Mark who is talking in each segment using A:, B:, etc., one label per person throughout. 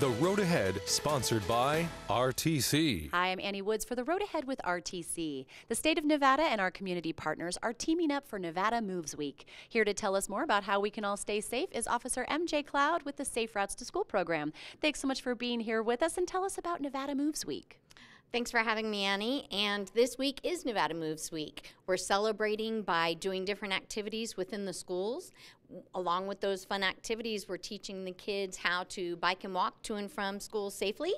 A: The Road Ahead, sponsored by RTC. Hi, I'm Annie Woods for The Road Ahead with RTC. The state of Nevada and our community partners are teaming up for Nevada Moves Week. Here to tell us more about how we can all stay safe is Officer MJ Cloud with the Safe Routes to School program. Thanks so much for being here with us and tell us about Nevada Moves Week. Thanks for having me, Annie.
B: And this week is Nevada Moves Week. We're celebrating by doing different activities within the schools. Along with those fun activities, we're teaching the kids how to bike and walk to and from school safely.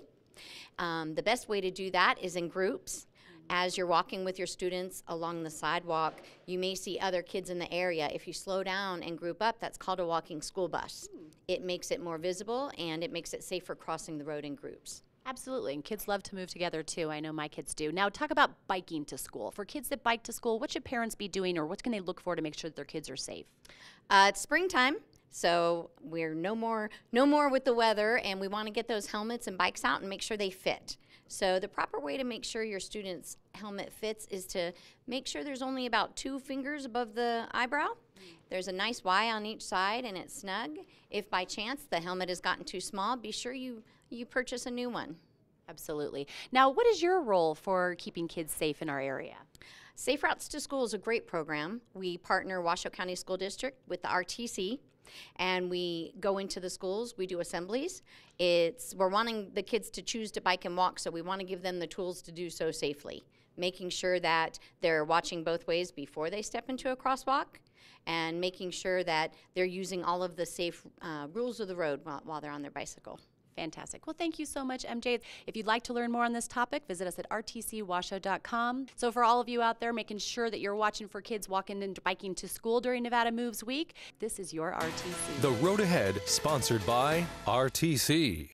B: Um, the best way to do that is in groups. As you're walking with your students along the sidewalk, you may see other kids in the area. If you slow down and group up, that's called a walking school bus. It makes it more visible and it makes it
A: safer crossing the road in groups. Absolutely. And kids love to move together too. I know my kids do. Now, talk about biking to school. For kids that bike to school, what should parents be doing or what can they look for to make sure that their kids are safe? Uh, it's springtime. So we're no more no more with the weather and
B: we want to get those helmets and bikes out and make sure they fit. So the proper way to make sure your student's helmet fits is to make sure there's only about 2 fingers above the eyebrow there's a nice Y on each side and it's snug. If by chance the helmet has gotten too small, be sure you, you purchase a new one.
A: Absolutely. Now, what is your role for keeping
B: kids safe in our area? Safe Routes to School is a great program. We partner Washoe County School District with the RTC and we go into the schools. We do assemblies. It's we're wanting the kids to choose to bike and walk, so we want to give them the tools to do so safely. Making sure that they're watching both ways before they step into a crosswalk, and
A: making sure that they're using all of the safe uh, rules of the road while, while they're on their bicycle. Fantastic. Well, thank you so much, MJ. If you'd like to learn more on this topic, visit us at rtcwashoe.com. So, for all of you out there making sure that you're watching for kids walking and biking to school during Nevada Moves Week, this is your RTC. The Road Ahead, sponsored by RTC.